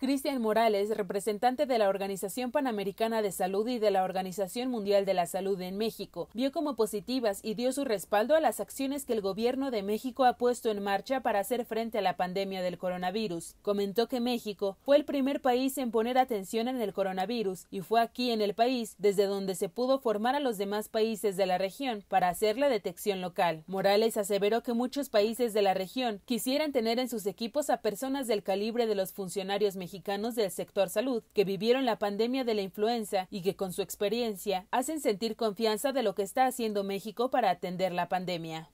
Cristian Morales, representante de la Organización Panamericana de Salud y de la Organización Mundial de la Salud en México, vio como positivas y dio su respaldo a las acciones que el gobierno de México ha puesto en marcha para hacer frente a la pandemia del coronavirus. Comentó que México fue el primer país en poner atención en el coronavirus y fue aquí en el país desde donde se pudo formar a los demás países de la región para hacer la detección local. Morales aseveró que muchos países de la región quisieran tener en sus equipos a personas del calibre de los funcionarios mexicanos del sector salud que vivieron la pandemia de la influenza y que con su experiencia hacen sentir confianza de lo que está haciendo México para atender la pandemia.